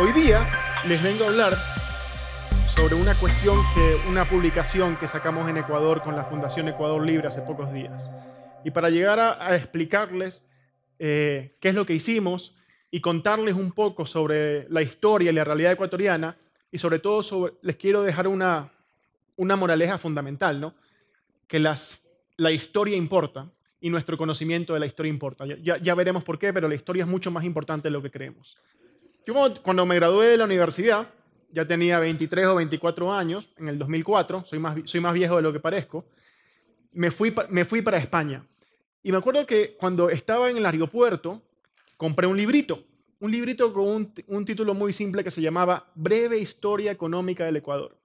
Hoy día les vengo a hablar sobre una cuestión que una publicación que sacamos en Ecuador con la Fundación Ecuador Libre hace pocos días. Y para llegar a, explicarles eh, qué es lo que hicimos y contarles un poco sobre la historia y la realidad ecuatoriana, y sobre todo sobre, les quiero dejar una, una moraleja fundamental, ¿no? que las, la historia importa y nuestro conocimiento de la historia importa. Ya, ya veremos por qué, pero la historia es mucho más importante de lo que creemos. Yo cuando me gradué de la universidad, ya tenía 23 o 24 años, en el 2004, soy más, soy más viejo de lo que parezco, me fui, me fui para España. Y me acuerdo que cuando estaba en el aeropuerto, compré un librito, un librito con un, un título muy simple que se llamaba Breve Historia Económica del Ecuador,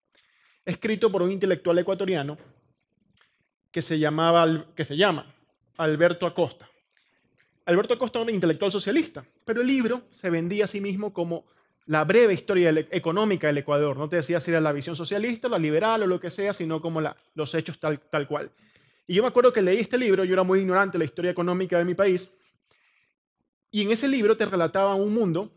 escrito por un intelectual ecuatoriano que se, llamaba, que se llama Alberto Acosta. Alberto Costa era un intelectual socialista, pero el libro se vendía a sí mismo como la breve historia e, económica del Ecuador. No te decía si era la visión socialista, la liberal o lo que sea, sino como los hechos tal, cual. Y yo me acuerdo que leí este libro, yo era muy ignorante de la historia económica de mi país, y en ese libro te relataba un mundo,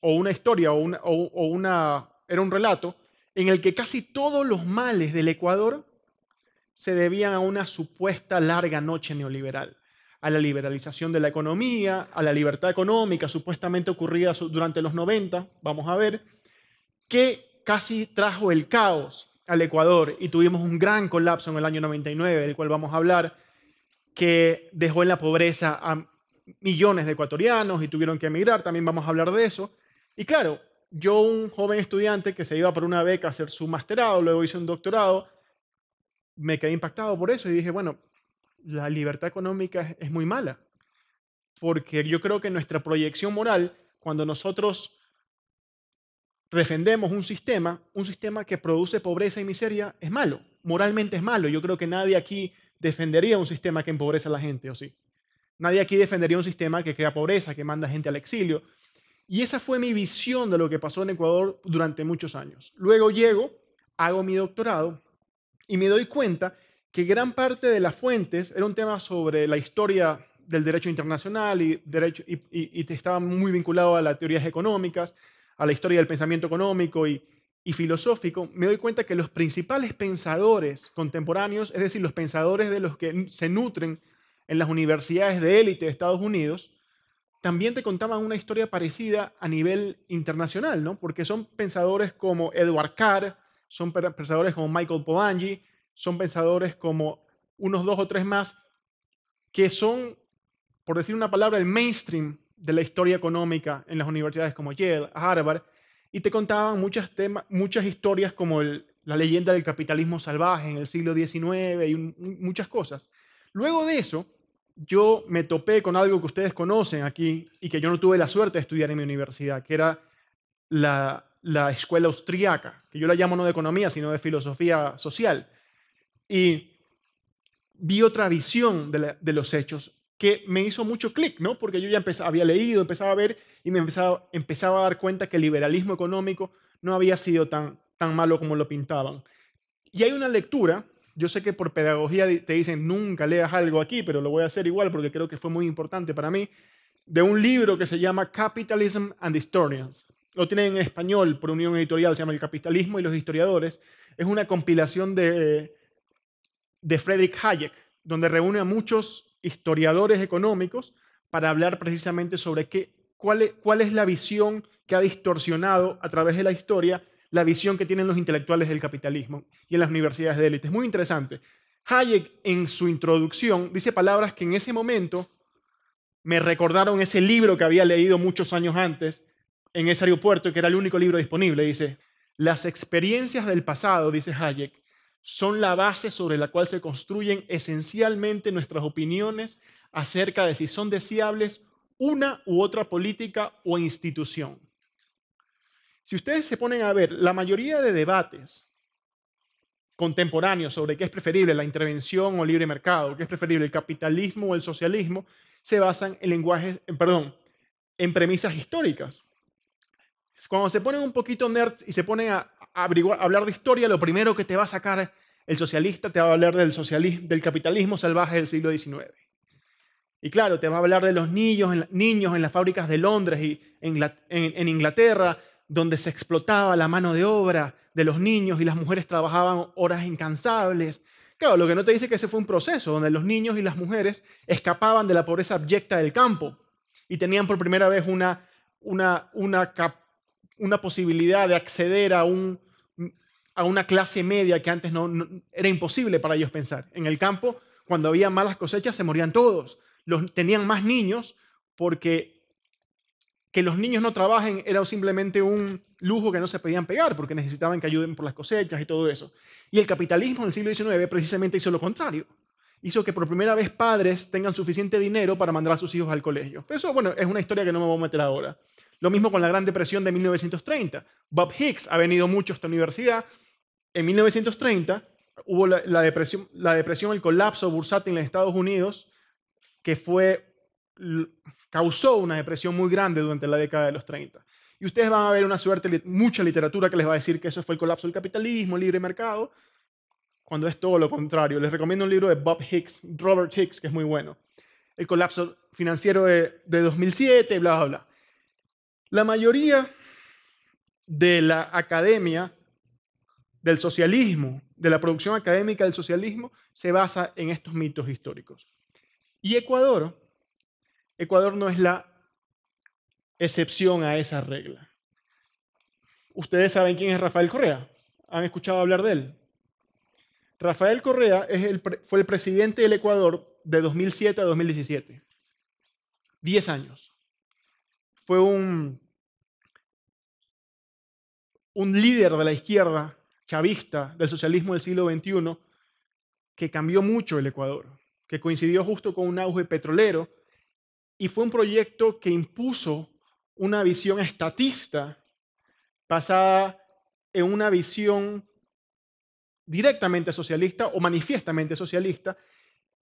o una historia, o o una era un relato, en el que casi todos los males del Ecuador se debían a una supuesta larga noche neoliberal a la liberalización de la economía, a la libertad económica supuestamente ocurrida durante los 90, vamos a ver, que casi trajo el caos al Ecuador y tuvimos un gran colapso en el año 99, del cual vamos a hablar, que dejó en la pobreza a millones de ecuatorianos y tuvieron que emigrar, también vamos a hablar de eso. Y claro, yo un joven estudiante que se iba por una beca a hacer su masterado, luego hice un doctorado, me quedé impactado por eso y dije, bueno, la libertad económica es muy mala, porque yo creo que nuestra proyección moral, cuando nosotros defendemos un sistema, un sistema que produce pobreza y miseria, es malo, moralmente es malo. Yo creo que nadie aquí defendería un sistema que empobrece a la gente, ¿o sí? Nadie aquí defendería un sistema que crea pobreza, que manda gente al exilio. Y esa fue mi visión de lo que pasó en Ecuador durante muchos años. Luego llego, hago mi doctorado y me doy cuenta que gran parte de las fuentes era un tema sobre la historia del derecho internacional y, derecho, y, estaba muy vinculado a las teorías económicas, a la historia del pensamiento económico y, filosófico, me doy cuenta que los principales pensadores contemporáneos, es decir, los pensadores de los que se nutren en las universidades de élite de Estados Unidos, también te contaban una historia parecida a nivel internacional, ¿no? Porque son pensadores como Edward Carr, son pensadores como Michael Polanyi, son pensadores como unos dos o tres más que son, por decir una palabra, el mainstream de la historia económica en las universidades como Yale, Harvard, y te contaban muchas, temas, muchas historias como la leyenda del capitalismo salvaje en el siglo XIX y muchas cosas. Luego de eso, yo me topé con algo que ustedes conocen aquí y que yo no tuve la suerte de estudiar en mi universidad, que era la, la escuela austriaca, que yo la llamo no de economía, sino de filosofía social, y vi otra visión de, los hechos que me hizo mucho clic, ¿no? Porque yo ya empezaba, había leído, empezaba a ver y me empezaba, empezaba a dar cuenta que el liberalismo económico no había sido tan, tan malo como lo pintaban. Y hay una lectura, yo sé que por pedagogía te dicen nunca leas algo aquí, pero lo voy a hacer igual porque creo que fue muy importante para mí, de un libro que se llama Capitalism and Historians. Lo tienen en español por Unión Editorial, se llama El Capitalismo y los Historiadores. Es una compilación de de Friedrich Hayek, donde reúne a muchos historiadores económicos para hablar precisamente sobre qué, e, cuál, es, la visión que ha distorsionado a través de la historia la visión que tienen los intelectuales del capitalismo y en las universidades de élite. Es muy interesante. Hayek en su introducción dice palabras que en ese momento me recordaron ese libro que había leído muchos años antes en ese aeropuerto que era el único libro disponible. Dice, las experiencias del pasado, dice Hayek, son la base sobre la cual se construyen esencialmente nuestras opiniones acerca de si son deseables una u otra política o institución. Si ustedes se ponen a ver, la mayoría de debates contemporáneos sobre qué es preferible la intervención o libre mercado, qué es preferible el capitalismo o el socialismo, se basan en lenguajes, perdón, en premisas históricas. Cuando se ponen un poquito nerds y se ponen a hablar de historia, lo primero que te va a sacar el socialista te va a hablar del, socialismo, del capitalismo salvaje del siglo XIX. Y claro, te va a hablar de los niños en, niños en las fábricas de Londres y en, Inglaterra, donde se explotaba la mano de obra de los niños y las mujeres trabajaban horas incansables. Claro, lo que no te dice que ese fue un proceso donde los niños y las mujeres escapaban de la pobreza abyecta del campo y tenían por primera vez una, una, una, una posibilidad de acceder a un, a una clase media que antes no, era imposible para ellos pensar. En el campo, cuando había malas cosechas, se morían todos. Los, tenían más niños porque que los niños no trabajen era simplemente un lujo que no se podían pegar porque necesitaban que ayuden por las cosechas y todo eso. Y el capitalismo en el siglo XIX precisamente hizo lo contrario. Hizo que por primera vez padres tengan suficiente dinero para mandar a sus hijos al colegio. Pero eso, bueno, es una historia que no me voy a meter ahora. Lo mismo con la Gran Depresión de 1930. Bob Hicks ha venido mucho a esta universidad. En 1930 hubo la, depresión, la depresión, el colapso bursátil en Estados Unidos, que fue, causó una depresión muy grande durante la década de los 30. Y ustedes van a ver una suerte, mucha literatura que les va a decir que eso fue el colapso del capitalismo, libre mercado, cuando es todo lo contrario. Les recomiendo un libro de Bob Hicks, Robert Hicks, que es muy bueno. El colapso financiero de, de 2007, bla, bla, bla. La mayoría de la academia, del socialismo, de la producción académica del socialismo, se basa en estos mitos históricos. Y Ecuador, Ecuador no es la excepción a esa regla. Ustedes saben quién es Rafael Correa. ¿Han escuchado hablar de él? Rafael Correa fue el presidente del Ecuador de 2007 a 2017. 10 años. Fue un un líder de la izquierda chavista del socialismo del siglo XXI que cambió mucho el Ecuador, que coincidió justo con un auge petrolero y fue un proyecto que impuso una visión estatista basada en una visión directamente socialista o manifiestamente socialista,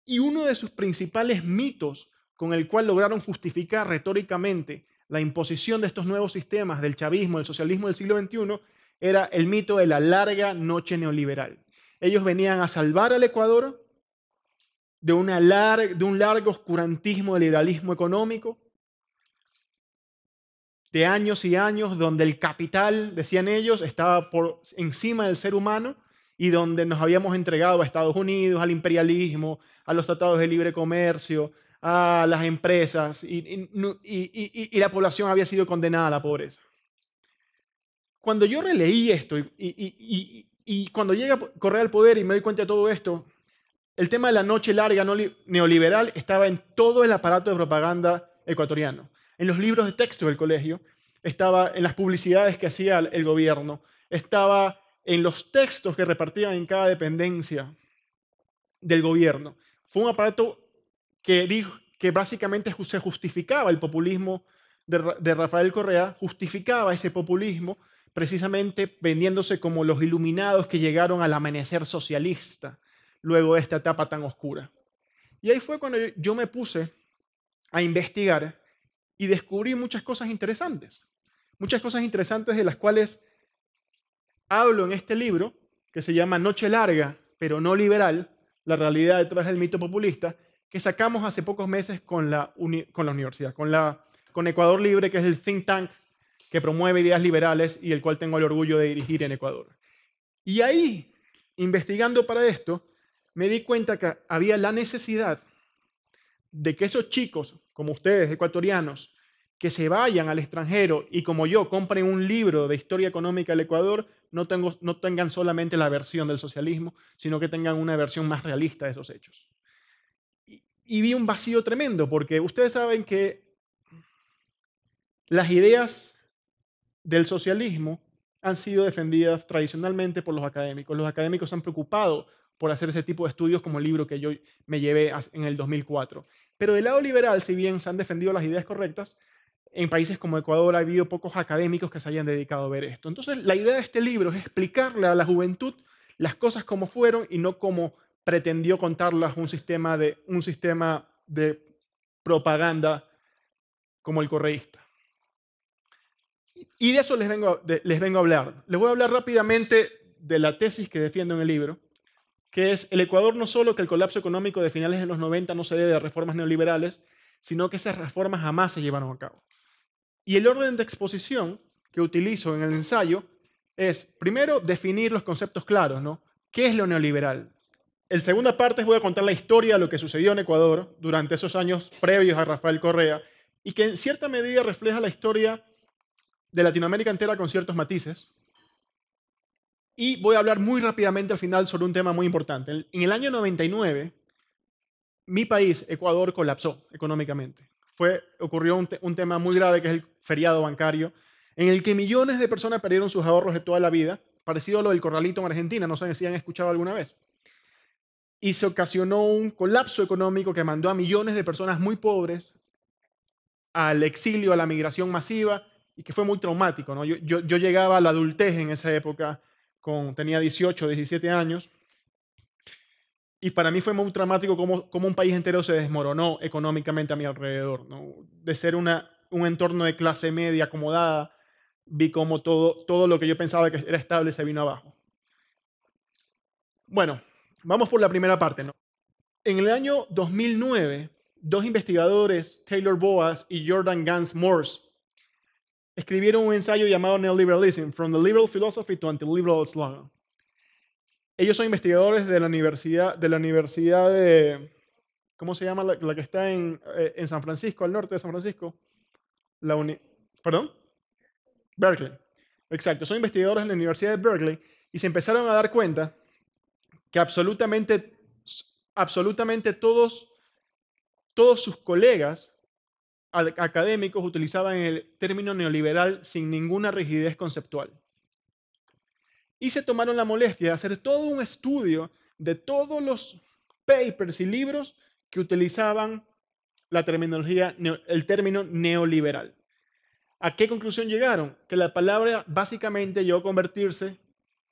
y uno de sus principales mitos con el cual lograron justificar retóricamente la imposición de estos nuevos sistemas del chavismo, del socialismo del siglo XXI, era el mito de la larga noche neoliberal. Ellos venían a salvar al Ecuador de, una de un largo oscurantismo del liberalismo económico, de años y años donde el capital, decían ellos, estaba por encima del ser humano y donde nos habíamos entregado a Estados Unidos, al imperialismo, a los tratados de libre comercio, a las empresas y, la población había sido condenada a la pobreza. Cuando yo releí esto y, cuando llega correr al poder y me doy cuenta de todo esto, el tema de la noche larga neoliberal estaba en todo el aparato de propaganda ecuatoriano, en los libros de texto del colegio, estaba en las publicidades que hacía el gobierno, estaba en los textos que repartían en cada dependencia del gobierno. Fue un aparato que, que básicamente se justificaba el populismo de, de Rafael Correa, justificaba ese populismo precisamente vendiéndose como los iluminados que llegaron al amanecer socialista luego de esta etapa tan oscura. Y ahí fue cuando yo me puse a investigar y descubrí muchas cosas interesantes, muchas cosas interesantes de las cuales hablo en este libro, que se llama Noche Larga, pero no liberal, la realidad detrás del mito populista, que sacamos hace pocos meses con la, con universidad, con, Ecuador Libre, que es el think tank que promueve ideas liberales y el cual tengo el orgullo de dirigir en Ecuador. Y ahí, investigando para esto, me di cuenta que había la necesidad de que esos chicos, como ustedes, ecuatorianos, que se vayan al extranjero y como yo compren un libro de historia económica del Ecuador, no tengan solamente la versión del socialismo, sino que tengan una versión más realista de esos hechos y vi un vacío tremendo, porque ustedes saben que las ideas del socialismo han sido defendidas tradicionalmente por los académicos. Los académicos se han preocupado por hacer ese tipo de estudios como el libro que yo me llevé en el 2004. Pero del lado liberal, si bien se han defendido las ideas correctas, en países como Ecuador ha habido pocos académicos que se hayan dedicado a ver esto. Entonces, la idea de este libro es explicarle a la juventud las cosas como fueron y no como pretendió contarlas un sistema de, un sistema de propaganda como el correísta. Y de eso les vengo, les vengo a hablar. Les voy a hablar rápidamente de la tesis que defiendo en el libro, que es el Ecuador no solo que el colapso económico de finales de los 90 no se debe a reformas neoliberales, sino que esas reformas jamás se llevaron a cabo. Y el orden de exposición que utilizo en el ensayo es, primero, definir los conceptos claros, ¿no? ¿Qué es lo neoliberal? En segunda parte voy a contar la historia de lo que sucedió en Ecuador durante esos años previos a Rafael Correa y que en cierta medida refleja la historia de Latinoamérica entera con ciertos matices. Y voy a hablar muy rápidamente al final sobre un tema muy importante. En el año 99, mi país, Ecuador, colapsó económicamente. Fue, ocurrió un, un tema muy grave que es el feriado bancario, en el que millones de personas perdieron sus ahorros de toda la vida, parecido a lo del corralito en Argentina, no sé si han escuchado alguna vez y se ocasionó un colapso económico que mandó a millones de personas muy pobres al exilio, a la migración masiva y que fue muy traumático. Yo, llegaba a la adultez en esa época, con, tenía 18, 17 años, y para mí fue muy traumático como un país entero se desmoronó económicamente a mi alrededor. De ser una, un entorno de clase media acomodada, vi cómo todo, todo lo que yo pensaba que era estable se vino abajo. Bueno, Vamos por la primera parte, ¿no? En el año 2009, dos investigadores, Taylor Boas y Jordan Gans Morse, escribieron un ensayo llamado Neoliberalism, From the Liberal Philosophy to Anti-Liberal Ellos son investigadores de la Universidad de, ¿cómo se llama? La, que está eh, en, San Francisco, al norte de San Francisco. La uni ¿Perdón? Berkeley. Exacto, son investigadores de la Universidad de Berkeley y se empezaron a dar cuenta que absolutamente, absolutamente todos, todos sus colegas académicos utilizaban el término neoliberal sin ninguna rigidez conceptual. Y se tomaron la molestia de hacer todo un estudio de todos los papers y libros que utilizaban la terminología, el término neoliberal. ¿A qué conclusión llegaron? Que la palabra básicamente llegó a convertirse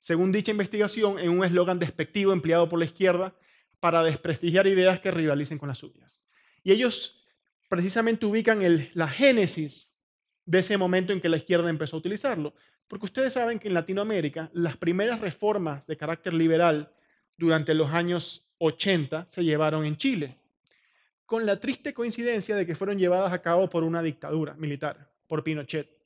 según dicha investigación, en un eslogan despectivo empleado por la izquierda para desprestigiar ideas que rivalicen con las suyas. Y ellos precisamente ubican la génesis de ese momento en que la izquierda empezó a utilizarlo. Porque ustedes saben que en Latinoamérica las primeras reformas de carácter liberal durante los años 80 se llevaron en Chile, con la triste coincidencia de que fueron llevadas a cabo por una dictadura militar, por Pinochet.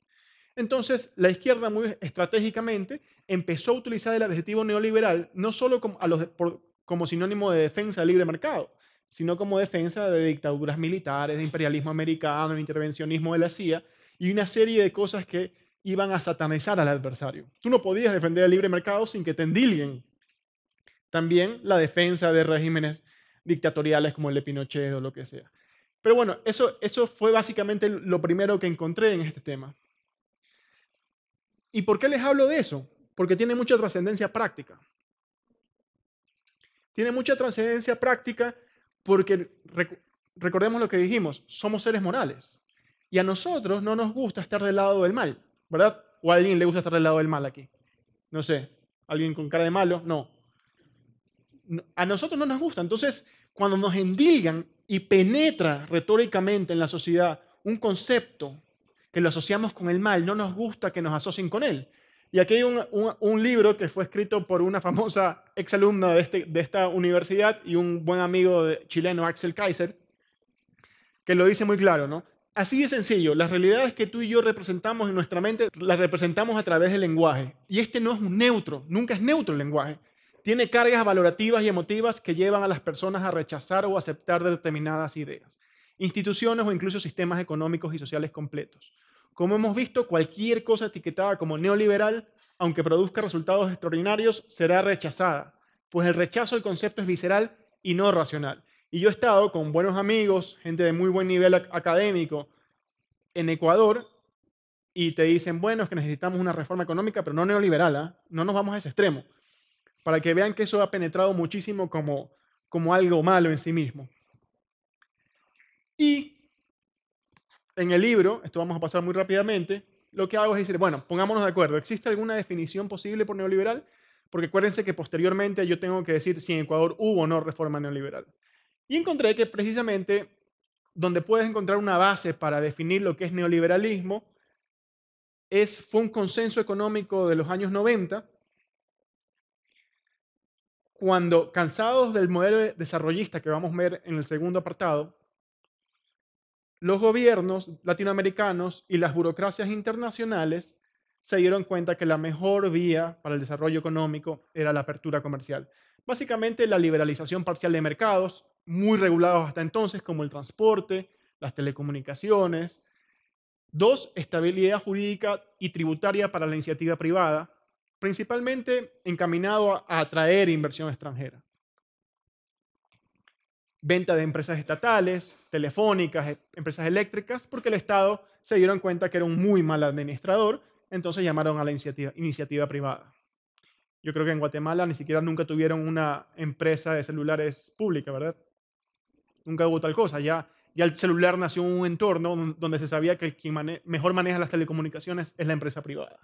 Entonces, la izquierda muy estratégicamente empezó a utilizar el adjetivo neoliberal no solo como, sinónimo de defensa del libre mercado, sino como defensa de dictaduras militares, de imperialismo americano, de intervencionismo de la CIA y una serie de cosas que iban a satanizar al adversario. Tú no podías defender el libre mercado sin que te endilguen. También la defensa de regímenes dictatoriales como el de Pinochet o lo que sea. Pero bueno, eso, eso fue básicamente lo primero que encontré en este tema. ¿Y por qué les hablo de eso? Porque tiene mucha trascendencia práctica. Tiene mucha trascendencia práctica porque, recordemos lo que dijimos, somos seres morales. Y a nosotros no nos gusta estar del lado del mal, ¿verdad? ¿O a alguien le gusta estar del lado del mal aquí? No sé, ¿alguien con cara de malo? No. A nosotros no nos gusta. Entonces, cuando nos endilgan y penetra retóricamente en la sociedad un concepto que lo asociamos con el mal, no nos gusta que nos asocien con él. Y aquí hay un, libro que fue escrito por una famosa exalumna de, este, de esta universidad y un buen amigo chileno, Axel Kaiser, que lo dice muy claro, ¿no? Así de sencillo, las realidades que tú y yo representamos en nuestra mente las representamos a través del lenguaje. Y este no es neutro, nunca es neutro el lenguaje. Tiene cargas valorativas y emotivas que llevan a las personas a rechazar o aceptar determinadas ideas, instituciones o incluso sistemas económicos y sociales completos. Como hemos visto, cualquier cosa etiquetada como neoliberal, aunque produzca resultados extraordinarios, será rechazada, pues el rechazo al concepto es visceral y no racional. Y yo he estado con buenos amigos, gente de muy buen nivel académico en Ecuador, y te dicen, bueno, es que necesitamos una reforma económica, pero no neoliberal, ¿ah? no nos vamos a ese extremo, para que vean que eso ha penetrado muchísimo como, como algo malo en sí mismo. Y en el libro, esto vamos a pasar muy rápidamente, lo que hago es decir, bueno, pongámonos de acuerdo, ¿existe alguna definición posible por neoliberal? Porque acuérdense que posteriormente yo tengo que decir si en Ecuador hubo o no reforma neoliberal. Y encontré que precisamente donde puedes encontrar una base para definir lo que es neoliberalismo es, fue un consenso económico de los años 90, cuando cansados del modelo desarrollista que vamos a ver en el segundo apartado, los gobiernos latinoamericanos y las burocracias internacionales se dieron cuenta que la mejor vía para el desarrollo económico era la apertura comercial. Básicamente la liberalización parcial de mercados, muy regulados hasta entonces, como el transporte, las telecomunicaciones. Dos, estabilidad jurídica y tributaria para la iniciativa privada, principalmente encaminado a atraer inversión extranjera venta de empresas estatales, telefónicas, e, empresas eléctricas, porque el Estado se dieron cuenta que era un muy mal administrador, entonces llamaron a la iniciativa, privada. Yo creo que en Guatemala ni siquiera nunca tuvieron una empresa de celulares pública, ¿verdad? Nunca hubo tal cosa. Ya, el celular nació en un entorno donde se sabía que el que mejor maneja las telecomunicaciones es la empresa privada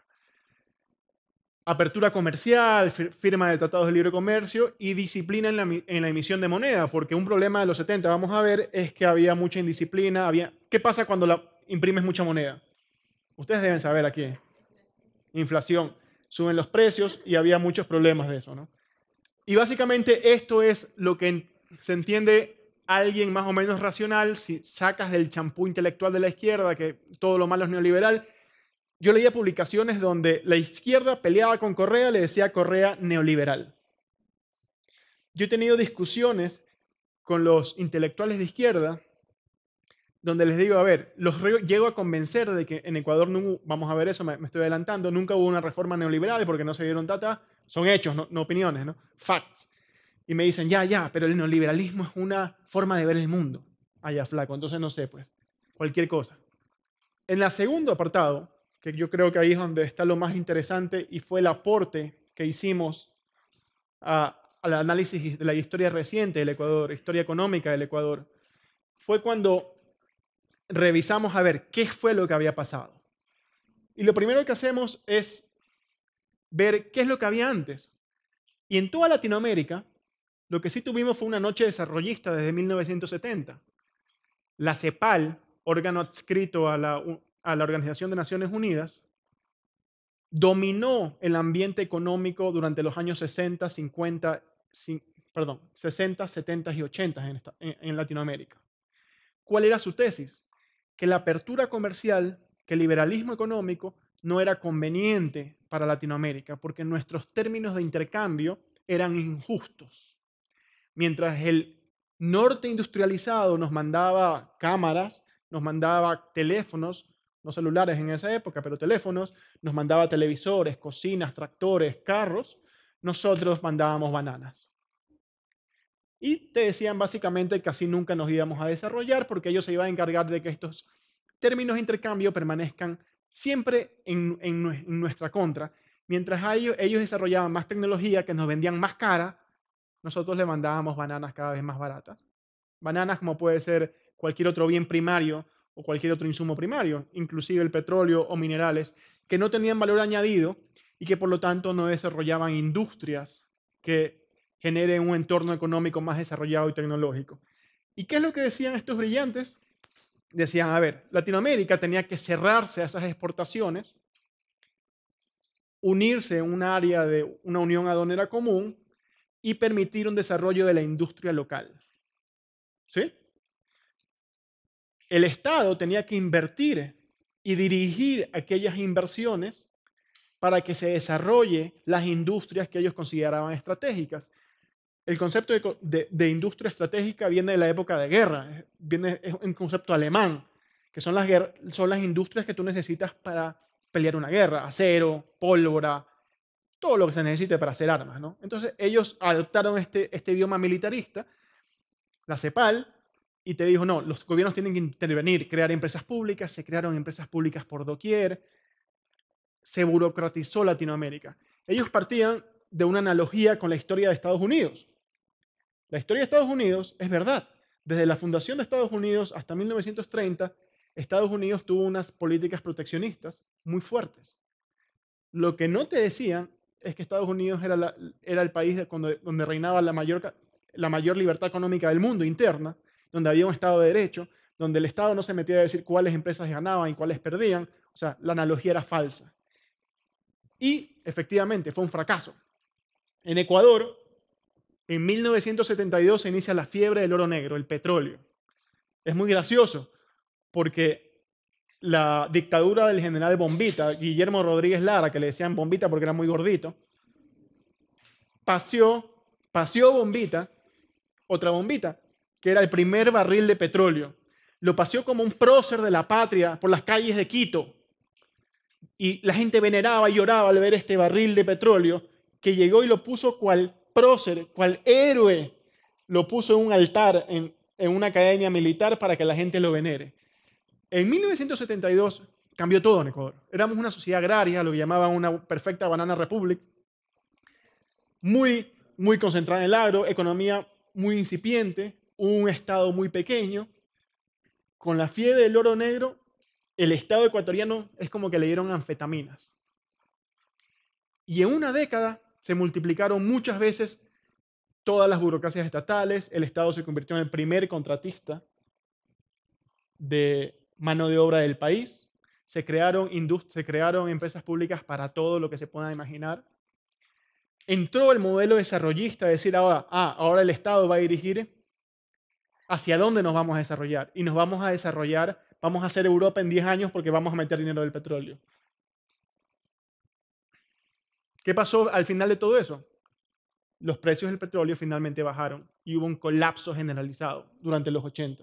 apertura comercial, firma de tratados de libre comercio y disciplina en la, emisión de moneda, porque un problema de los 70, vamos a ver, es que había mucha indisciplina, había... ¿Qué pasa cuando la imprimes mucha moneda? Ustedes deben saber aquí. Inflación. Suben los precios y había muchos problemas de eso, ¿no? Y básicamente esto es lo que se entiende alguien más o menos racional si sacas del champú intelectual de la izquierda, que todo lo malo es neoliberal, yo leía publicaciones donde la izquierda peleaba con Correa, le decía Correa neoliberal. Yo he tenido discusiones con los intelectuales de izquierda donde les digo, a ver, los llego a convencer de que en Ecuador, no, vamos a ver eso, me, estoy adelantando, nunca hubo una reforma neoliberal porque no se dieron tata, son hechos, no, opiniones, ¿no? Facts. Y me dicen, ya, ya, pero el neoliberalismo es una forma de ver el mundo. Allá, ah, flaco, entonces no sé, pues, cualquier cosa. En el segundo apartado, que yo creo que ahí es donde está lo más interesante y fue el aporte que hicimos al análisis de la historia reciente del Ecuador, historia económica del Ecuador, fue cuando revisamos a ver qué fue lo que había pasado. Y lo primero que hacemos es ver qué es lo que había antes. Y en toda Latinoamérica, lo que sí tuvimos fue una noche desarrollista desde 1970. La CEPAL, órgano adscrito a la a la Organización de Naciones Unidas, dominó el ambiente económico durante los años 60, 50, perdón, 60, 70 y 80 en, en Latinoamérica. ¿Cuál era su tesis? Que la apertura comercial, que el liberalismo económico no era conveniente para Latinoamérica porque nuestros términos de intercambio eran injustos. Mientras el norte industrializado nos mandaba cámaras, nos mandaba teléfonos, no celulares en esa época, pero teléfonos, nos mandaba televisores, cocinas, tractores, carros, nosotros mandábamos bananas. Y te decían básicamente que así nunca nos íbamos a desarrollar porque ellos se iban a encargar de que estos términos de intercambio permanezcan siempre en, nuestra contra. Mientras ellos, ellos desarrollaban más tecnología que nos vendían más cara, nosotros le mandábamos bananas cada vez más baratas. Bananas como puede ser cualquier otro bien primario o cualquier otro insumo primario, inclusive el petróleo o minerales, que no tenían valor añadido y que por lo tanto no desarrollaban industrias que generen un entorno económico más desarrollado y tecnológico. ¿Y qué es lo que decían estos brillantes? Decían, a ver, Latinoamérica tenía que cerrarse a esas exportaciones, unirse en un área de una unión aduanera común y permitir un desarrollo de la industria local. ¿Sí? el Estado tenía que invertir y dirigir aquellas inversiones para que se desarrolle las industrias que ellos consideraban estratégicas. El concepto de, industria estratégica viene de la época de guerra, viene, es un concepto alemán, que son las, industrias que tú necesitas para pelear una guerra, acero, pólvora, todo lo que se necesite para hacer armas. ¿no? Entonces ellos adoptaron este, este idioma militarista, la CEPAL, y te dijo, no, los gobiernos tienen que intervenir, crear empresas públicas, se crearon empresas públicas por doquier, se burocratizó Latinoamérica. Ellos partían de una analogía con la historia de Estados Unidos. La historia de Estados Unidos es verdad. Desde la fundación de Estados Unidos hasta 1930, Estados Unidos tuvo unas políticas proteccionistas muy fuertes. Lo que no te decían es que Estados Unidos era, el país donde reinaba la mayor, la mayor libertad económica del mundo interna, donde había un Estado de Derecho, donde el Estado no se metía a decir cuáles empresas ganaban y cuáles perdían. O sea, la analogía era falsa. Y efectivamente fue un fracaso. En Ecuador, en 1972 se inicia la fiebre del oro negro, el petróleo. Es muy gracioso porque la dictadura del general Bombita, Guillermo Rodríguez Lara, que le decían Bombita porque era muy gordito, paseó, paseó Bombita, otra Bombita, que era el primer barril de petróleo, lo paseó como un prócer de la patria por las calles de Quito. Y la gente veneraba y lloraba al ver este barril de petróleo que llegó y lo puso cual prócer, cual héroe, lo puso en un altar en, una academia militar para que la gente lo venere. En 1972 cambió todo en Ecuador. Éramos una sociedad agraria, lo llamaban una perfecta banana republic, muy, muy concentrada en el agro, economía muy incipiente, un estado muy pequeño. Con la fiebre del oro negro, el estado ecuatoriano es como que le dieron anfetaminas. Y en una década se multiplicaron muchas veces todas las burocracias estatales, el Estado se convirtió en el primer contratista de mano de obra del país, se crearon, crearon empresas públicas para todo lo que se pueda imaginar. Entró el modelo desarrollista, decir, ahora, ah, ahora el Estado va a dirigir hacia dónde nos vamos a desarrollar. Y nos vamos a desarrollar, vamos a hacer Europa en 10 años porque vamos a meter dinero del petróleo. ¿Qué pasó al final de todo eso? Los precios del petróleo finalmente bajaron y hubo un colapso generalizado durante los 80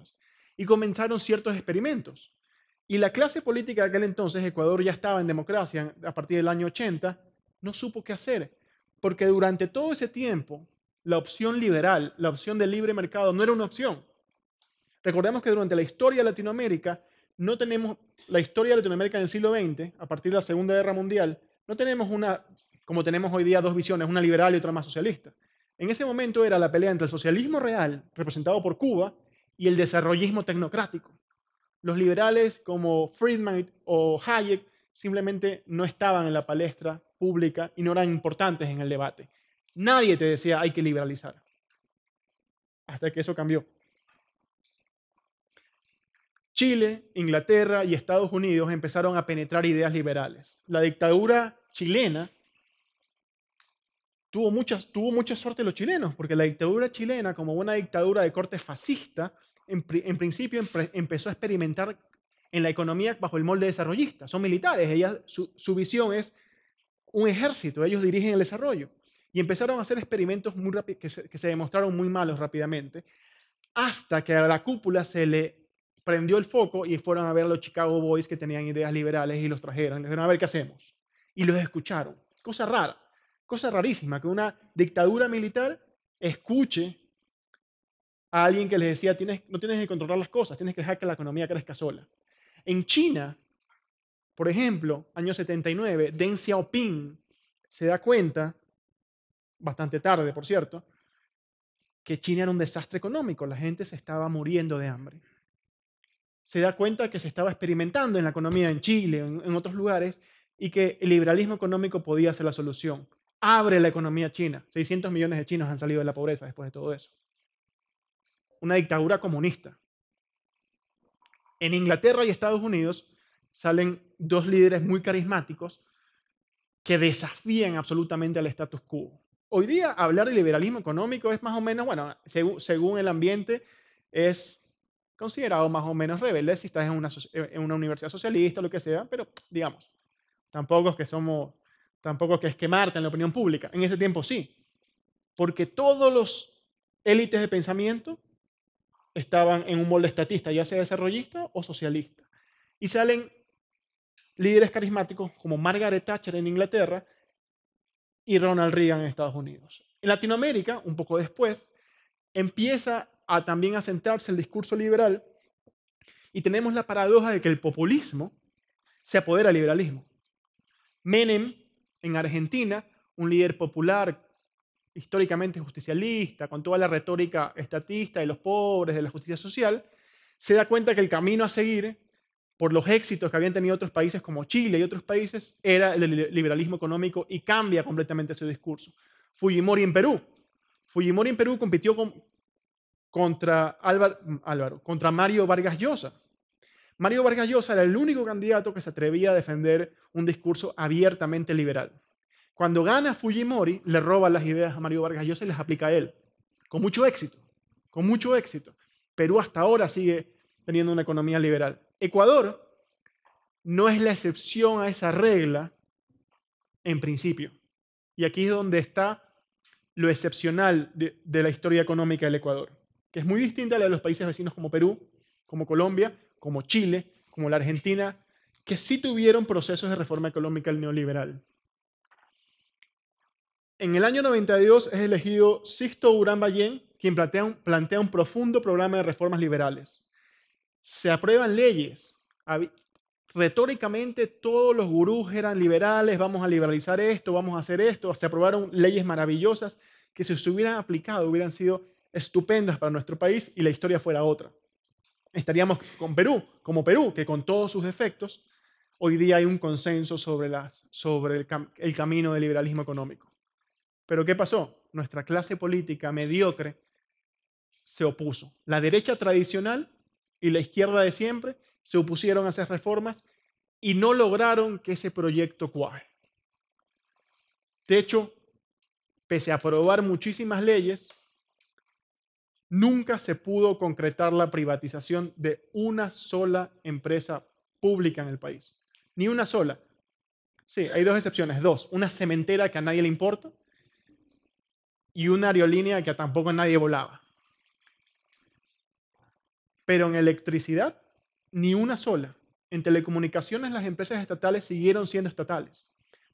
y comenzaron ciertos experimentos. Y la clase política de aquel entonces, Ecuador ya estaba en democracia a partir del año 80, no supo qué hacer, porque durante todo ese tiempo la opción liberal, la opción del libre mercado no era una opción. Recordemos que durante la historia de Latinoamérica, no tenemos, la historia de Latinoamérica del siglo XX, a partir de la Segunda Guerra Mundial, no tenemos una, como tenemos hoy día, dos visiones, una liberal y otra más socialista. En ese momento era la pelea entre el socialismo real, representado por Cuba, y el desarrollismo tecnocrático. Los liberales como Friedman o Hayek simplemente no estaban en la palestra pública y no eran importantes en el debate. Nadie te decía hay que liberalizar. Hasta que eso cambió. Chile, Inglaterra y Estados Unidos empezaron a penetrar ideas liberales. La dictadura chilena tuvo, muchas, tuvo mucha suerte los chilenos, porque la dictadura chilena, como una dictadura de corte fascista, en, principio empezó a experimentar en la economía bajo el molde desarrollista. Son militares, su, visión es un ejército, ellos dirigen el desarrollo. Y empezaron a hacer experimentos muy que que se demostraron muy malos rápidamente, hasta que a la cúpula se le prendió el foco y fueron a ver a los Chicago Boys que tenían ideas liberales y los trajeron. Les dijeron, a ver qué hacemos. Y los escucharon. Cosa rara, cosa rarísima, que una dictadura militar escuche a alguien que les decía, tienes, no tienes que controlar las cosas, tienes que dejar que la economía crezca sola. En China, por ejemplo, año 79, Deng Xiaoping se da cuenta, bastante tarde por cierto, que China era un desastre económico, la gente se estaba muriendo de hambre se da cuenta que se estaba experimentando en la economía en Chile, en, otros lugares, y que el liberalismo económico podía ser la solución. Abre la economía china. 600 millones de chinos han salido de la pobreza después de todo eso. Una dictadura comunista. En Inglaterra y Estados Unidos salen dos líderes muy carismáticos que desafían absolutamente al status quo. Hoy día hablar de liberalismo económico es más o menos, bueno, según el ambiente, es considerado más o menos rebelde si estás en una, eh, universidad socialista lo que sea, pero digamos, tampoco es que somos, tampoco es que es en la opinión pública. En ese tiempo sí, porque todos los élites de pensamiento estaban en un molde estatista, ya sea desarrollista o socialista. Y salen líderes carismáticos como Margaret Thatcher en Inglaterra y Ronald Reagan en Estados Unidos. En Latinoamérica, un poco después, empieza a también en el discurso liberal y tenemos la paradoja de que el populismo se apodera al liberalismo. Menem, en Argentina, un líder popular históricamente justicialista, con toda la retórica estatista de los pobres, de la justicia social, se da cuenta que el camino a seguir, por los éxitos que habían tenido otros países como Chile y otros países, era el del liberalismo económico y cambia completamente su discurso. Fujimori en Perú. Fujimori en Perú compitió con, contra mm, Álvaro, contra Mario Vargas Llosa. Mario Vargas Llosa era el único candidato que se atrevía a defender un discurso abiertamente liberal. Cuando gana Fujimori, le roba las ideas a Mario Vargas Llosa y las aplica a él, con mucho éxito, con mucho éxito. Perú hasta ahora sigue teniendo una economía liberal. Ecuador no es la excepción a esa regla en principio. Y aquí es donde está lo excepcional de la historia económica del Ecuador que es muy distinta a la de los países vecinos como Perú, como Colombia, como Chile, como la Argentina, que sí tuvieron procesos de reforma económica neoliberal. En el año 92 es elegido Sixto Urán Ballén, quien plantea un, plantea un profundo programa de reformas liberales. Se aprueban leyes. Retóricamente todos los gurús eran liberales, vamos a liberalizar esto, vamos a hacer esto. Se aprobaron leyes maravillosas que si se hubieran aplicado hubieran sido estupendas para nuestro país y la historia fuera otra. Estaríamos con Perú, como Perú, que con todos sus defectos, hoy día hay un consenso sobre, las, sobre el, camino del liberalismo económico. Pero ¿qué pasó? Nuestra clase política mediocre se opuso. La derecha tradicional y la izquierda de siempre se opusieron a esas reformas y no lograron que ese proyecto cuaje. De hecho, pese a aprobar muchísimas leyes, nunca se pudo concretar la privatización de una sola empresa pública en el país. Ni una sola. Sí, hay dos excepciones. Dos, una cementera que a nadie le importa y una aerolínea que tampoco nadie volaba. Pero en electricidad, ni una sola. En telecomunicaciones las empresas estatales siguieron siendo estatales.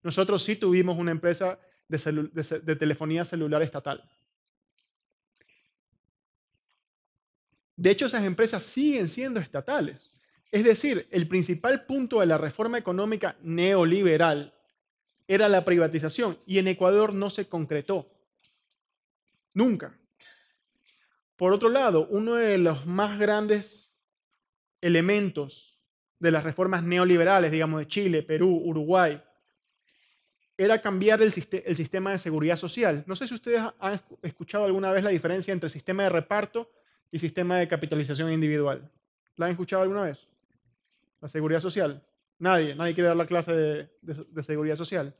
Nosotros sí tuvimos una empresa de telefonía celular estatal. De hecho, esas empresas siguen siendo estatales. Es decir, el principal punto de la reforma económica neoliberal era la privatización y en Ecuador no se concretó. Nunca. Por otro lado, uno de los más grandes elementos de las reformas neoliberales, digamos, de Chile, Perú, Uruguay, era cambiar el, sistema de seguridad social. No sé si ustedes han escuchado alguna vez la diferencia entre el sistema de reparto y sistema de capitalización individual. ¿La han escuchado alguna vez? La seguridad social. Nadie, nadie quiere dar la clase de, de seguridad social.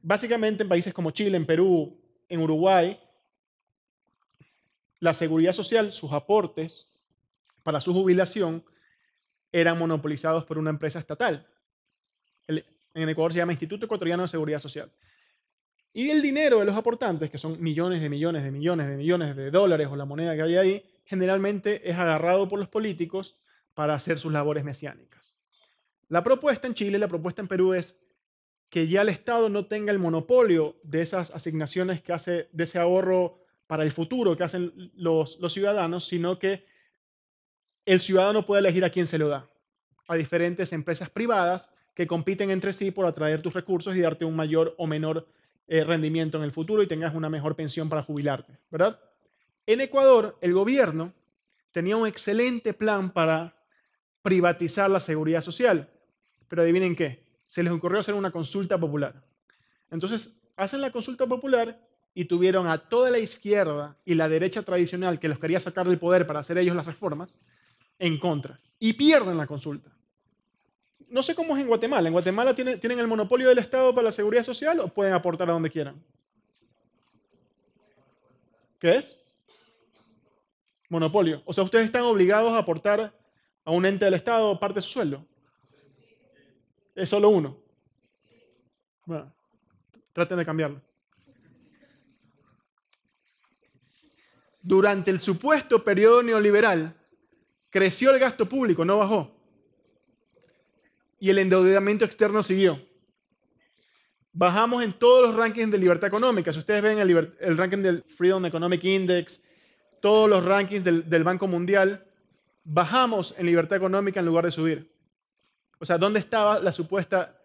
Básicamente en países como Chile, en Perú, en Uruguay, la seguridad social, sus aportes para su jubilación eran monopolizados por una empresa estatal. en Ecuador se llama Instituto Ecuatoriano de Seguridad Social. Y el dinero de los aportantes, que son millones de millones de millones de millones de dólares o la moneda que hay ahí, generalmente es agarrado por los políticos para hacer sus labores mesiánicas. La propuesta en Chile, la propuesta en Perú es que ya el Estado no tenga el monopolio de esas asignaciones que hace, de ese ahorro para el futuro que hacen los, los ciudadanos, sino que el ciudadano puede elegir a quién se lo da, a diferentes empresas privadas que compiten entre sí por atraer tus recursos y darte un mayor o menor eh, rendimiento en el futuro y tengas una mejor pensión para jubilarte, ¿verdad? En Ecuador, el gobierno tenía un excelente plan para privatizar la seguridad social, pero adivinen qué, se les ocurrió hacer una consulta popular. Entonces, hacen la consulta popular y tuvieron a toda la izquierda y la derecha tradicional que los quería sacar del poder para hacer ellos las reformas en contra y pierden la consulta no sé cómo es en Guatemala. ¿En Guatemala tienen, el monopolio del Estado para la seguridad social o pueden aportar a donde quieran? ¿Qué es? Monopolio. O sea, ustedes están obligados a aportar a un ente del Estado parte de su sueldo. Es solo uno. Bueno, traten de cambiarlo. Durante el supuesto periodo neoliberal, creció el gasto público, no bajó y el endeudamiento externo siguió. Bajamos en todos los rankings de libertad económica. Si ustedes ven el, ranking del Freedom Economic Index, todos los rankings del, Banco Mundial, bajamos en libertad económica en lugar de subir. O sea, ¿dónde estaba la supuesta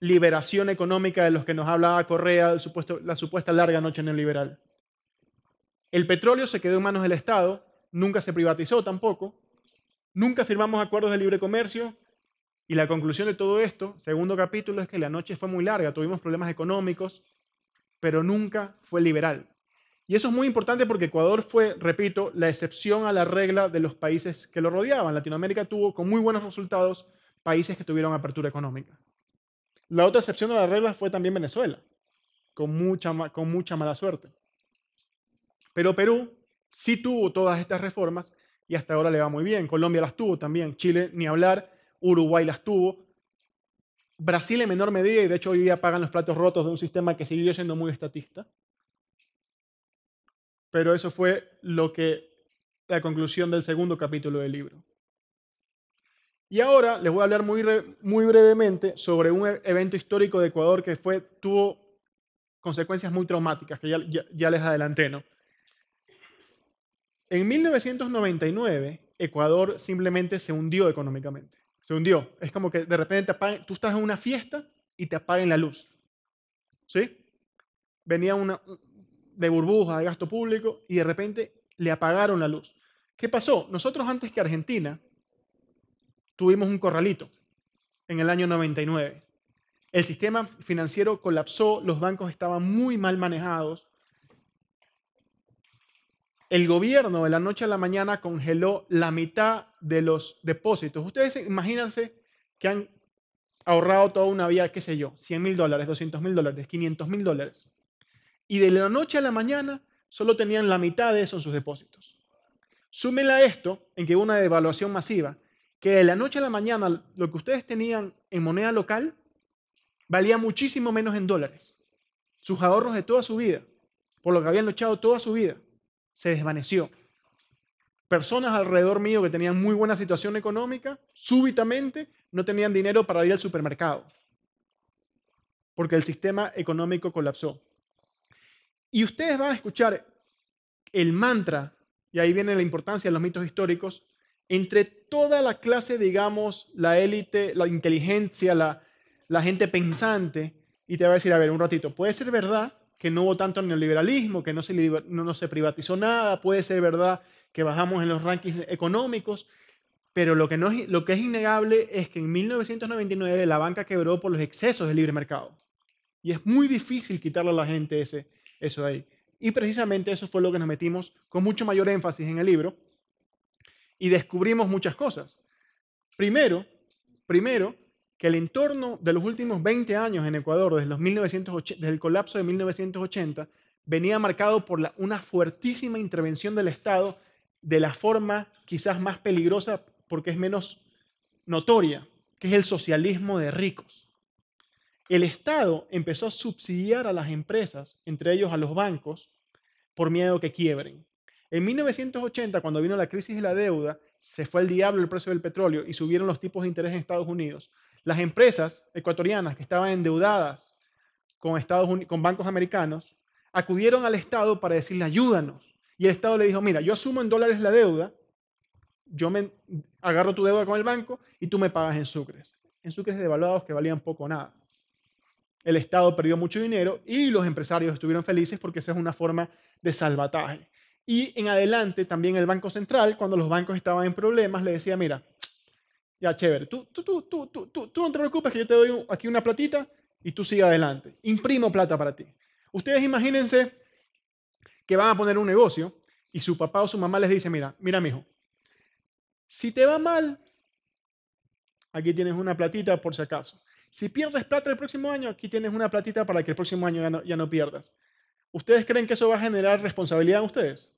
liberación económica de los que nos hablaba Correa, supuesto, la supuesta larga noche neoliberal. El petróleo se quedó en manos del Estado, nunca se privatizó tampoco, nunca firmamos acuerdos de libre comercio, y la conclusión de todo esto, segundo capítulo, es que la noche fue muy larga, tuvimos problemas económicos, pero nunca fue liberal. Y eso es muy importante porque Ecuador fue, repito, la excepción a la regla de los países que lo rodeaban. Latinoamérica tuvo con muy buenos resultados países que tuvieron apertura económica. La otra excepción a la regla fue también Venezuela, con mucha, con mucha mala suerte. Pero Perú sí tuvo todas estas reformas y hasta ahora le va muy bien. Colombia las tuvo también, Chile ni hablar, Uruguay las tuvo. Brasil en menor medida, y de hecho hoy día pagan los platos rotos de un sistema que siguió siendo muy estatista. Pero eso fue lo que la conclusión del segundo capítulo del libro. Y ahora les voy a hablar muy, muy brevemente sobre un evento histórico de Ecuador que fue, tuvo consecuencias muy traumáticas, que ya, les adelanté. En 1999, Ecuador simplemente se hundió económicamente. Se hundió. Es como que de repente te apaguen, tú estás en una fiesta y te apaguen la luz. ¿Sí? Venía una de burbuja de gasto público y de repente le apagaron la luz. ¿Qué pasó? Nosotros antes que Argentina tuvimos un corralito en el año 99. El sistema financiero colapsó, los bancos estaban muy mal manejados, el gobierno de la noche a la mañana congeló la mitad de los depósitos. Ustedes imagínense que han ahorrado toda una vida, qué sé yo, 100 mil dólares, 200 mil dólares, 500 mil dólares. Y de la noche a la mañana solo tenían la mitad de esos en sus depósitos. Súmela a esto en que hubo una devaluación masiva, que de la noche a la mañana lo que ustedes tenían en moneda local valía muchísimo menos en dólares. Sus ahorros de toda su vida, por lo que habían luchado toda su vida se desvaneció. Personas alrededor mío que tenían muy buena situación económica, súbitamente no tenían dinero para ir al supermercado, porque el sistema económico colapsó. Y ustedes van a escuchar el mantra, y ahí viene la importancia de los mitos históricos, entre toda la clase, digamos, la élite, la inteligencia, la, gente pensante, y te va a decir, a ver, un ratito, puede ser verdad, que no hubo tanto neoliberalismo, que no se, no, se privatizó nada, puede ser verdad que bajamos en los rankings económicos, pero lo que, no es, lo que es innegable es que en 1999 la banca quebró por los excesos del libre mercado. Y es muy difícil quitarle a la gente ese, eso ahí. Y precisamente eso fue lo que nos metimos con mucho mayor énfasis en el libro y descubrimos muchas cosas. Primero, primero que el entorno de los últimos 20 años en Ecuador, desde, el colapso de 1980, venía marcado por una fuertísima intervención del Estado de la forma quizás más peligrosa porque es menos notoria, que es el socialismo de ricos. El Estado empezó a subsidiar a las empresas, entre ellos a los bancos, por miedo que quiebren. En 1980, cuando vino la crisis de la deuda, se fue al diablo el precio del petróleo y subieron los tipos de interés en Estados Unidos. Las empresas ecuatorianas que estaban endeudadas con, Estados con bancos americanos acudieron al Estado para decirle ayúdanos. Y el Estado le dijo, mira, yo asumo en dólares la deuda, yo me agarro tu deuda con el banco y tú me pagas en sucres. En sucres devaluados que valían poco o nada. El Estado perdió mucho dinero y los empresarios estuvieron felices porque eso es una forma de salvataje. Y en adelante también el Banco Central, cuando los bancos estaban en problemas, le decía, mira, ya chévere, tú, tú, tú, tú, tú, tú, tú no te preocupes que yo te doy aquí una platita y tú sigue adelante. Imprimo plata para ti. Ustedes imagínense que van a poner un negocio y su papá o su mamá les dice, mira, mira, mijo, si te va mal, aquí tienes una platita por si acaso. Si pierdes plata el próximo año, aquí tienes una platita para que el próximo año ya no, ya no pierdas. ¿Ustedes creen que eso va a generar responsabilidad en ustedes?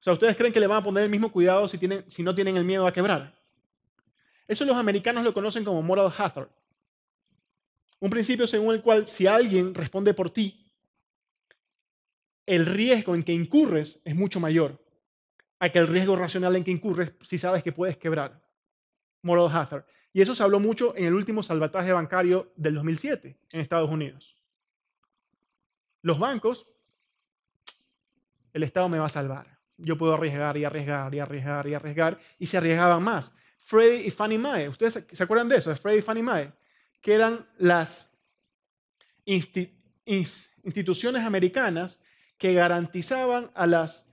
O sea, ¿ustedes creen que le van a poner el mismo cuidado si, tienen, si no tienen el miedo a quebrar? Eso los americanos lo conocen como moral hazard. Un principio según el cual si alguien responde por ti, el riesgo en que incurres es mucho mayor a que el riesgo racional en que incurres si sabes que puedes quebrar. Moral hazard. Y eso se habló mucho en el último salvataje bancario del 2007 en Estados Unidos. Los bancos, el Estado me va a salvar. Yo puedo arriesgar y arriesgar y arriesgar y arriesgar y se arriesgaban más. Freddy y Fannie Mae. ¿Ustedes se acuerdan de eso? Es Freddy y Fannie Mae, que eran las instituciones americanas que garantizaban a las,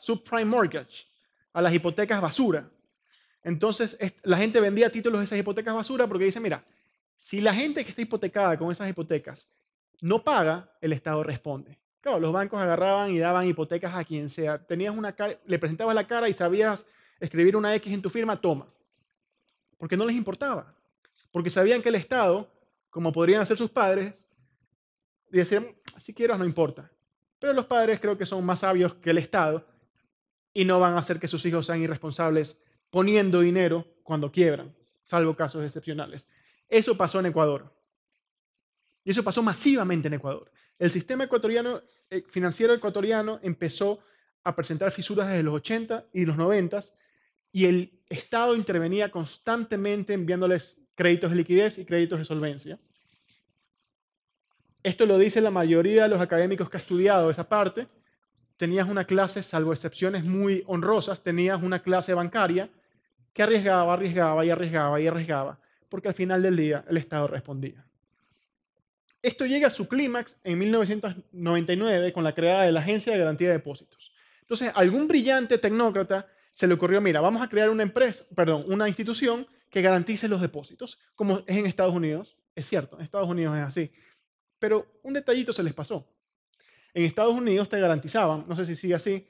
subprime mortgage, a las hipotecas basura. Entonces, la gente vendía títulos de esas hipotecas basura porque dice, mira, si la gente que está hipotecada con esas hipotecas no paga, el Estado responde. Claro, los bancos agarraban y daban hipotecas a quien sea. Tenías una le presentabas la cara y sabías escribir una X en tu firma, toma. Porque no les importaba. Porque sabían que el Estado, como podrían hacer sus padres, decían, si quieras no importa. Pero los padres creo que son más sabios que el Estado y no van a hacer que sus hijos sean irresponsables poniendo dinero cuando quiebran, salvo casos excepcionales. Eso pasó en Ecuador. Y eso pasó masivamente en Ecuador. El sistema ecuatoriano, eh, financiero ecuatoriano empezó a presentar fisuras desde los 80 y los 90 y el Estado intervenía constantemente enviándoles créditos de liquidez y créditos de solvencia. Esto lo dice la mayoría de los académicos que ha estudiado esa parte. Tenías una clase, salvo excepciones muy honrosas, tenías una clase bancaria que arriesgaba, arriesgaba y arriesgaba y arriesgaba, porque al final del día el Estado respondía. Esto llega a su clímax en 1999 con la creada de la Agencia de Garantía de Depósitos. Entonces, algún brillante tecnócrata se le ocurrió, mira, vamos a crear una empresa, perdón, una institución que garantice los depósitos, como es en Estados Unidos. Es cierto, en Estados Unidos es así. Pero un detallito se les pasó. En Estados Unidos te garantizaban, no sé si sigue así,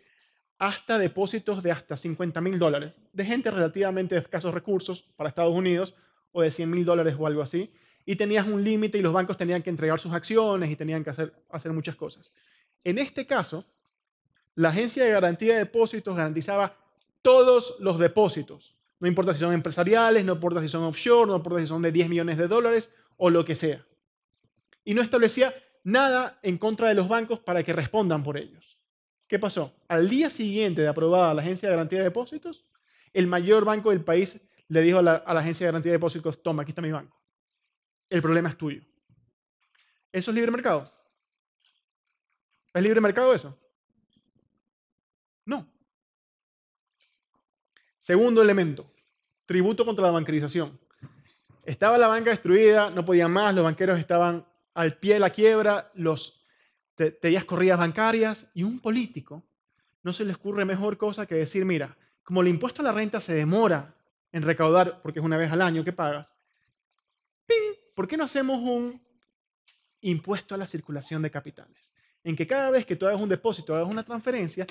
hasta depósitos de hasta 50 mil dólares, de gente relativamente de escasos recursos para Estados Unidos, o de 100 mil dólares o algo así, y tenías un límite y los bancos tenían que entregar sus acciones y tenían que hacer, hacer muchas cosas. En este caso, la agencia de garantía de depósitos garantizaba todos los depósitos. No importa si son empresariales, no importa si son offshore, no importa si son de 10 millones de dólares o lo que sea. Y no establecía nada en contra de los bancos para que respondan por ellos. ¿Qué pasó? Al día siguiente de aprobada la Agencia de Garantía de Depósitos, el mayor banco del país le dijo a la, a la Agencia de Garantía de Depósitos, toma, aquí está mi banco. El problema es tuyo. ¿Eso es libre mercado? ¿Es libre mercado eso? No. Segundo elemento, tributo contra la bancarización. Estaba la banca destruida, no podían más, los banqueros estaban al pie de la quiebra, los tenías corridas bancarias y un político no se le ocurre mejor cosa que decir, mira, como el impuesto a la renta se demora en recaudar, porque es una vez al año que pagas, ¿por qué no hacemos un impuesto a la circulación de capitales? En que cada vez que tú hagas un depósito, hagas una transferencia,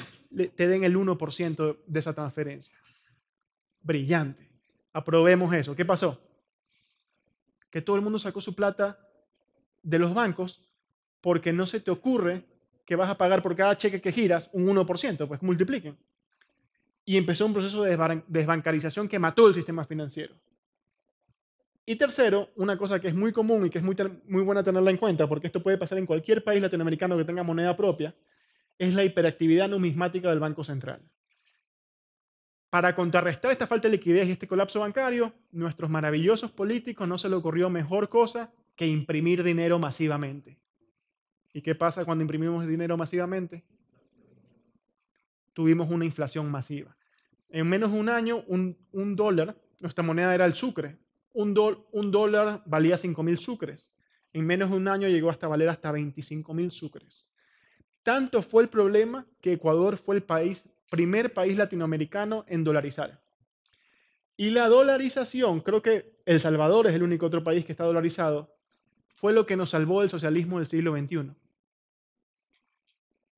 te den el 1% de esa transferencia brillante. Aprobemos eso. ¿Qué pasó? Que todo el mundo sacó su plata de los bancos porque no se te ocurre que vas a pagar por cada cheque que giras un 1%, pues multipliquen. Y empezó un proceso de desbancarización que mató el sistema financiero. Y tercero, una cosa que es muy común y que es muy, muy buena tenerla en cuenta, porque esto puede pasar en cualquier país latinoamericano que tenga moneda propia, es la hiperactividad numismática del Banco Central. Para contrarrestar esta falta de liquidez y este colapso bancario, nuestros maravillosos políticos no se le ocurrió mejor cosa que imprimir dinero masivamente. ¿Y qué pasa cuando imprimimos dinero masivamente? Tuvimos una inflación masiva. En menos de un año, un, dólar, nuestra moneda era el sucre. Un, dólar valía 5.000 sucres. En menos de un año llegó hasta valer hasta 25.000 sucres. Tanto fue el problema que Ecuador fue el país primer país latinoamericano en dolarizar. Y la dolarización, creo que El Salvador es el único otro país que está dolarizado, fue lo que nos salvó el socialismo del siglo XXI.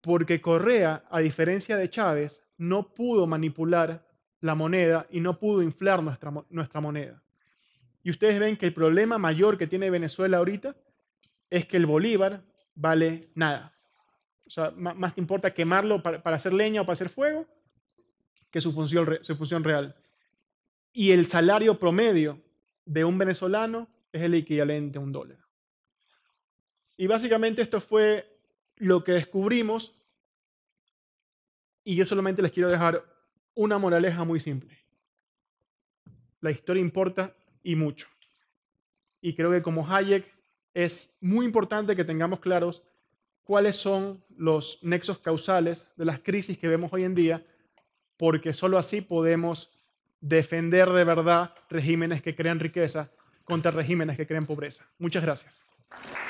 Porque Correa, a diferencia de Chávez, no pudo manipular la moneda y no pudo inflar nuestra, nuestra moneda. Y ustedes ven que el problema mayor que tiene Venezuela ahorita es que el bolívar vale nada. O sea, más te importa quemarlo para, hacer leña o para hacer fuego que su función, su función real. Y el salario promedio de un venezolano es el equivalente a un dólar. Y básicamente esto fue lo que descubrimos. Y yo solamente les quiero dejar una moraleja muy simple. La historia importa y mucho. Y creo que como Hayek es muy importante que tengamos claros cuáles son los nexos causales de las crisis que vemos hoy en día, porque sólo así podemos defender de verdad regímenes que crean riqueza contra regímenes que crean pobreza. Muchas gracias.